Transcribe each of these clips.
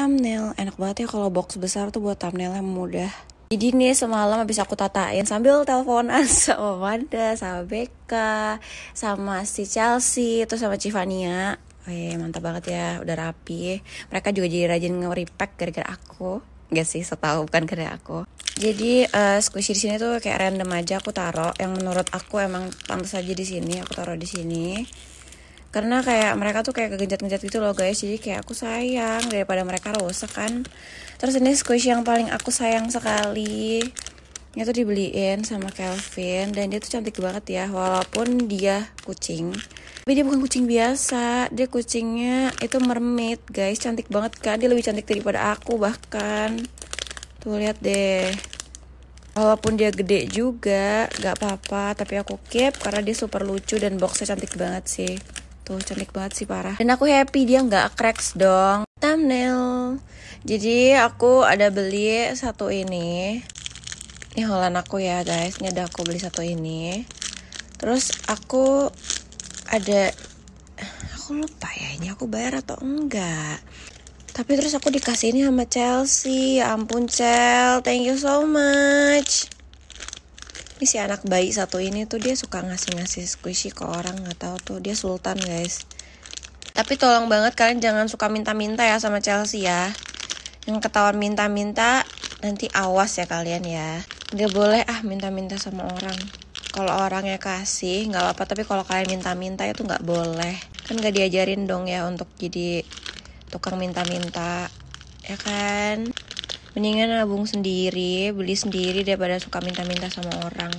thumbnail. Enak banget ya kalau box besar tuh buat thumbnail yang mudah. Jadi nih semalam habis aku tatain sambil teleponan sama Wanda, sama Becca, sama si Chelsea, itu sama Civania. Oke mantap banget ya, udah rapi. Mereka juga jadi rajin nge-repack gara-gara aku. Gak sih, setahu bukan gara aku. Jadi uh, squishy di sini tuh kayak random aja aku taro. yang menurut aku emang pantas aja di sini, aku taro di sini karena kayak mereka tuh kayak kegenjat-genjat gitu loh guys jadi kayak aku sayang daripada mereka rusak kan terus ini squishy yang paling aku sayang sekali ini tuh dibeliin sama Kelvin dan dia tuh cantik banget ya walaupun dia kucing tapi dia bukan kucing biasa dia kucingnya itu mermaid guys cantik banget kan dia lebih cantik daripada aku bahkan tuh lihat deh Walaupun dia gede juga, gak apa-apa, tapi aku keep karena dia super lucu dan boxnya cantik banget sih tuh gitu. cantik banget sih parah dan aku happy dia nggak cracks dong thumbnail jadi aku ada beli satu ini ini holan aku ya guys ini ada aku beli satu ini terus aku ada aku lupa ya ini aku bayar atau enggak tapi terus aku dikasih ini sama Chelsea ya ampun Chel thank you so much ini si anak bayi satu ini tuh dia suka ngasih-ngasih squishy ke orang nggak tahu tuh dia sultan guys tapi tolong banget kalian jangan suka minta-minta ya sama Chelsea ya yang ketahuan minta-minta nanti awas ya kalian ya nggak boleh ah minta-minta sama orang kalau orangnya kasih nggak apa-apa tapi kalau kalian minta-minta itu nggak boleh kan nggak diajarin dong ya untuk jadi tukang minta-minta ya kan mendingan nabung sendiri beli sendiri daripada suka minta-minta sama orang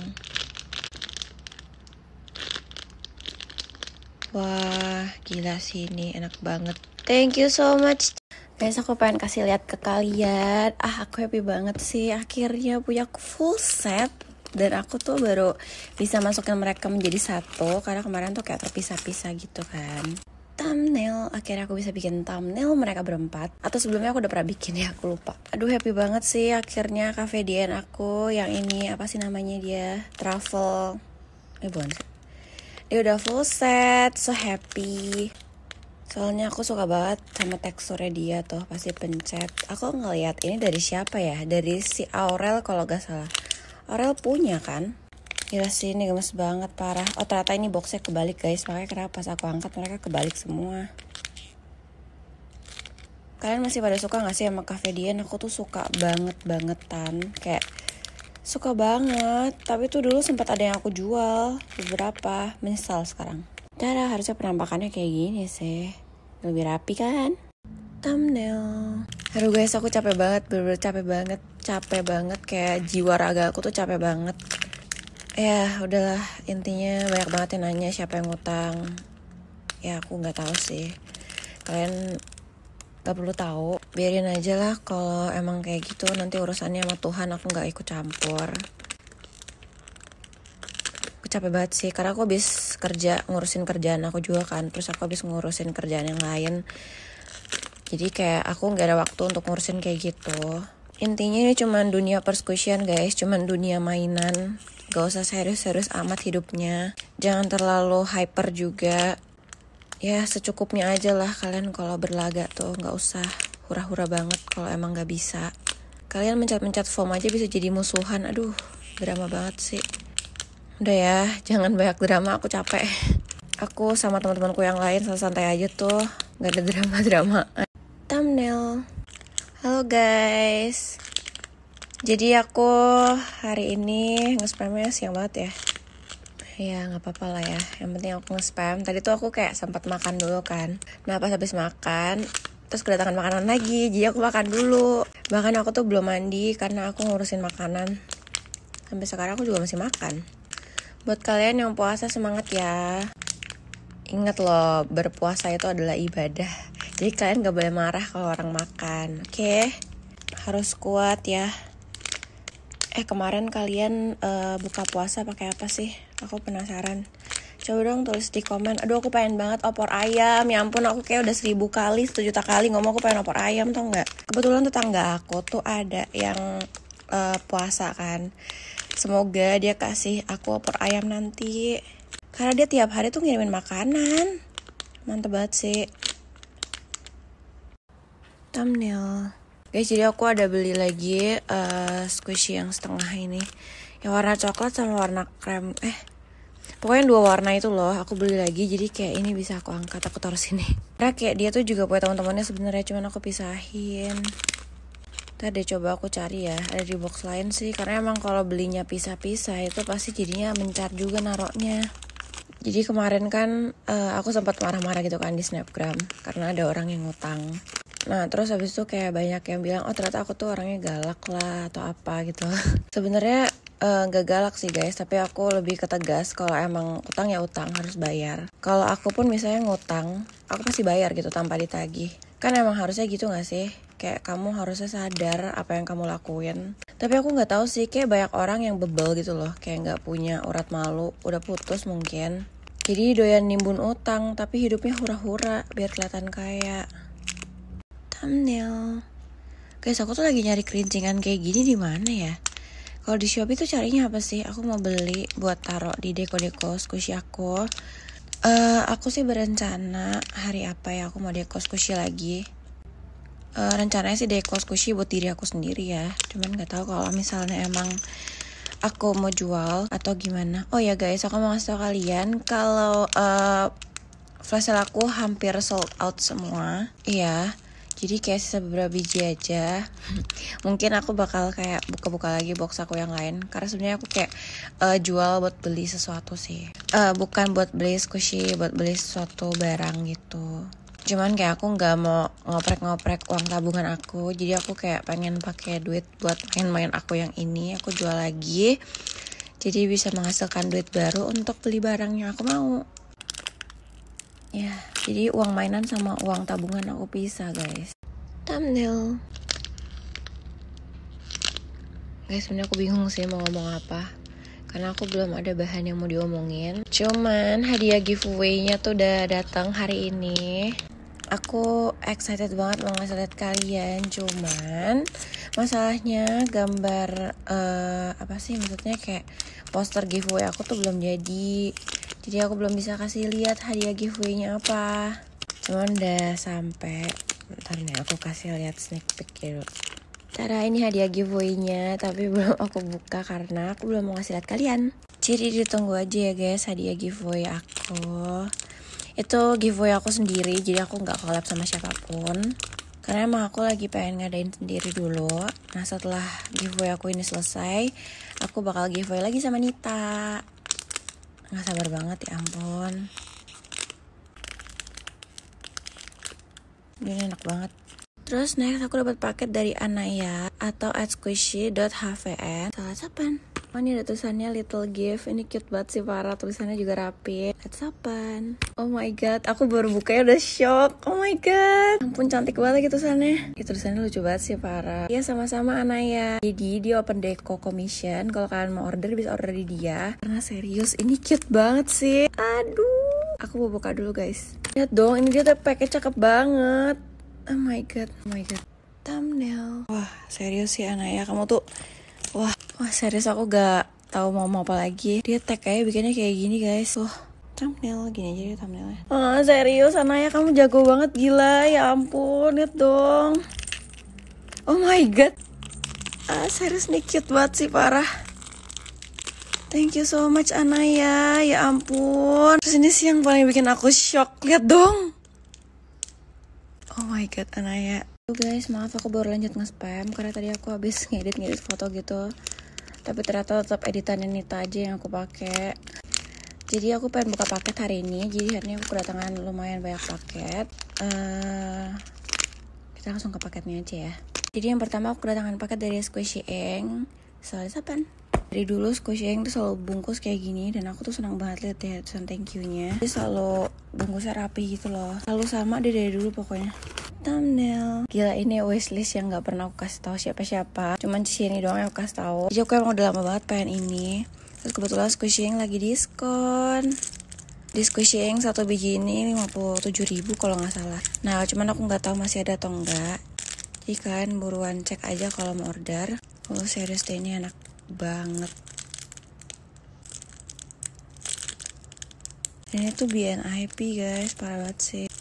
wah gila sih ini enak banget thank you so much Guys, aku pengen kasih lihat ke kalian. Ah, aku happy banget sih. Akhirnya punya full set dan aku tuh baru bisa masukin mereka menjadi satu karena kemarin tuh kayak terpisah-pisah gitu kan thumbnail akhirnya aku bisa bikin thumbnail mereka berempat atau sebelumnya aku udah pernah bikin ya aku lupa aduh happy banget sih akhirnya cafe dn aku yang ini apa sih namanya dia travel eh bukan dia udah full set so happy soalnya aku suka banget sama teksturnya dia tuh pasti pencet aku ngeliat ini dari siapa ya dari si Aurel kalau gak salah Aurel punya kan Gila sih ini gemes banget parah Oh ternyata ini boxnya kebalik guys Makanya kenapa pas aku angkat mereka kebalik semua Kalian masih pada suka gak sih sama Cafe Dian? Aku tuh suka banget-bangetan Kayak suka banget Tapi tuh dulu sempat ada yang aku jual Beberapa Menyesal sekarang cara harusnya penampakannya kayak gini sih Lebih rapi kan? Thumbnail Aduh guys aku capek banget Bener-bener capek banget Capek banget kayak jiwa raga aku tuh capek banget ya udahlah intinya banyak banget yang nanya siapa yang ngutang ya aku nggak tahu sih kalian gak perlu tahu biarin aja lah kalau emang kayak gitu nanti urusannya sama Tuhan aku nggak ikut campur aku capek banget sih karena aku habis kerja ngurusin kerjaan aku juga kan terus aku habis ngurusin kerjaan yang lain jadi kayak aku nggak ada waktu untuk ngurusin kayak gitu intinya ini ya cuma dunia persekusian guys cuma dunia mainan gak usah serius-serius amat hidupnya jangan terlalu hyper juga ya secukupnya aja lah kalian kalau berlagak tuh gak usah hura-hura banget kalau emang gak bisa kalian mencet-mencet foam aja bisa jadi musuhan aduh drama banget sih udah ya jangan banyak drama aku capek aku sama teman-temanku yang lain santai aja tuh gak ada drama-drama thumbnail Halo guys Jadi aku hari ini nge-spamnya siang banget ya Ya gak apa-apa lah ya Yang penting aku nge-spam Tadi tuh aku kayak sempat makan dulu kan Nah pas habis makan Terus kedatangan makanan lagi Jadi aku makan dulu Bahkan aku tuh belum mandi Karena aku ngurusin makanan Sampai sekarang aku juga masih makan Buat kalian yang puasa semangat ya Ingat loh Berpuasa itu adalah ibadah jadi kalian gak boleh marah kalau orang makan, oke? Okay? Harus kuat ya. Eh kemarin kalian uh, buka puasa pakai apa sih? Aku penasaran. Coba dong tulis di komen. Aduh aku pengen banget opor ayam. Ya ampun aku kayak udah seribu kali, satu juta kali ngomong aku pengen opor ayam tau nggak? Kebetulan tetangga aku tuh ada yang uh, puasa kan. Semoga dia kasih aku opor ayam nanti. Karena dia tiap hari tuh ngirimin makanan. Mantep banget sih thumbnail guys ya, jadi aku ada beli lagi uh, squishy yang setengah ini yang warna coklat sama warna krem eh pokoknya dua warna itu loh aku beli lagi jadi kayak ini bisa aku angkat aku taruh sini karena kayak dia tuh juga buat teman-temannya sebenarnya cuman aku pisahin Tadi coba aku cari ya ada di box lain sih karena emang kalau belinya pisah-pisah itu pasti jadinya mencar juga naroknya jadi kemarin kan uh, aku sempat marah-marah gitu kan di snapgram karena ada orang yang ngutang Nah terus habis itu kayak banyak yang bilang oh ternyata aku tuh orangnya galak lah atau apa gitu. Sebenarnya eh, nggak uh, galak sih guys tapi aku lebih ketegas kalau emang utang ya utang harus bayar kalau aku pun misalnya ngutang aku pasti bayar gitu tanpa ditagih kan emang harusnya gitu gak sih kayak kamu harusnya sadar apa yang kamu lakuin tapi aku nggak tahu sih kayak banyak orang yang bebel gitu loh kayak nggak punya urat malu udah putus mungkin jadi doyan nimbun utang tapi hidupnya hura-hura biar kelihatan kaya thumbnail. Guys, aku tuh lagi nyari kerincingan kayak gini di mana ya? Kalau di Shopee tuh carinya apa sih? Aku mau beli buat taro di deko-deko squishy aku. Uh, aku sih berencana hari apa ya aku mau deko squishy lagi. Uh, rencananya sih deko squishy buat diri aku sendiri ya. Cuman nggak tahu kalau misalnya emang aku mau jual atau gimana. Oh ya guys, aku mau ngasih tau kalian kalau uh, flash sale aku hampir sold out semua. Iya jadi kayak seberapa biji aja mungkin aku bakal kayak buka-buka lagi box aku yang lain karena sebenarnya aku kayak uh, jual buat beli sesuatu sih uh, bukan buat beli squishy buat beli sesuatu barang gitu cuman kayak aku nggak mau ngoprek-ngoprek uang tabungan aku jadi aku kayak pengen pakai duit buat main-main aku yang ini aku jual lagi jadi bisa menghasilkan duit baru untuk beli barang yang aku mau ya yeah. Jadi uang mainan sama uang tabungan aku pisah guys. Thumbnail. Guys sebenernya aku bingung sih mau ngomong apa. Karena aku belum ada bahan yang mau diomongin. Cuman hadiah giveaway-nya tuh udah datang hari ini aku excited banget mau ngasih lihat kalian cuman masalahnya gambar uh, apa sih maksudnya kayak poster giveaway aku tuh belum jadi jadi aku belum bisa kasih lihat hadiah giveaway-nya apa cuman udah sampai ntar nih aku kasih lihat sneak peek dulu Cara ini hadiah giveaway-nya tapi belum aku buka karena aku belum mau ngasih lihat kalian. Jadi ditunggu aja ya guys hadiah giveaway aku itu giveaway aku sendiri jadi aku nggak collab sama siapapun karena emang aku lagi pengen ngadain sendiri dulu nah setelah giveaway aku ini selesai aku bakal giveaway lagi sama Nita nggak sabar banget ya ampun ini enak banget terus next aku dapat paket dari Anaya atau atsquishy.hvn salah siapa Oh ini ada tulisannya Little Gift Ini cute banget sih para Tulisannya juga rapi Let's open Oh my god Aku baru bukanya udah shock Oh my god Ampun cantik banget lagi tulisannya Ini tulisannya lucu banget sih para Iya sama-sama Anaya Jadi dia open deco commission Kalau kalian mau order bisa order di dia Karena serius ini cute banget sih Aduh Aku mau buka dulu guys Lihat dong ini dia package cakep banget Oh my god Oh my god Thumbnail Wah serius sih Anaya Kamu tuh Wah, wah serius aku gak tahu mau mau apa lagi. Dia tag kayak bikinnya kayak gini guys. Wah, thumbnail gini aja dia thumbnailnya. Oh, serius Anaya kamu jago banget gila. Ya ampun, lihat dong. Oh my god. Ah, serius nih cute banget sih parah. Thank you so much Anaya. Ya ampun. Terus ini sih yang paling bikin aku shock. Lihat dong. Oh my god Anaya Halo gitu, guys, maaf aku baru lanjut nge-spam karena tadi aku habis ngedit-ngedit foto gitu. Tapi ternyata tetap editan ini aja yang aku pakai. Jadi aku pengen buka paket hari ini. Jadi hari ini aku kedatangan lumayan banyak paket. Uh, kita langsung ke paketnya aja ya. Jadi yang pertama aku kedatangan paket dari Squishy Eng. Soalnya siapa? Dari dulu Squishy Eng tuh selalu bungkus kayak gini dan aku tuh senang banget lihat ya tulisan thank you-nya. Dia selalu bungkusnya rapi gitu loh. Selalu sama dia dari dulu pokoknya thumbnail gila ini wishlist yang nggak pernah aku kasih tahu siapa-siapa cuman sini doang yang aku kasih tahu jadi aku emang udah lama banget pengen ini terus kebetulan squishing lagi diskon di squishing satu biji ini lima puluh tujuh ribu kalau nggak salah nah cuman aku nggak tahu masih ada atau enggak jadi kalian buruan cek aja kalau mau order oh serius deh ini enak banget ini tuh BNIP guys parah banget sih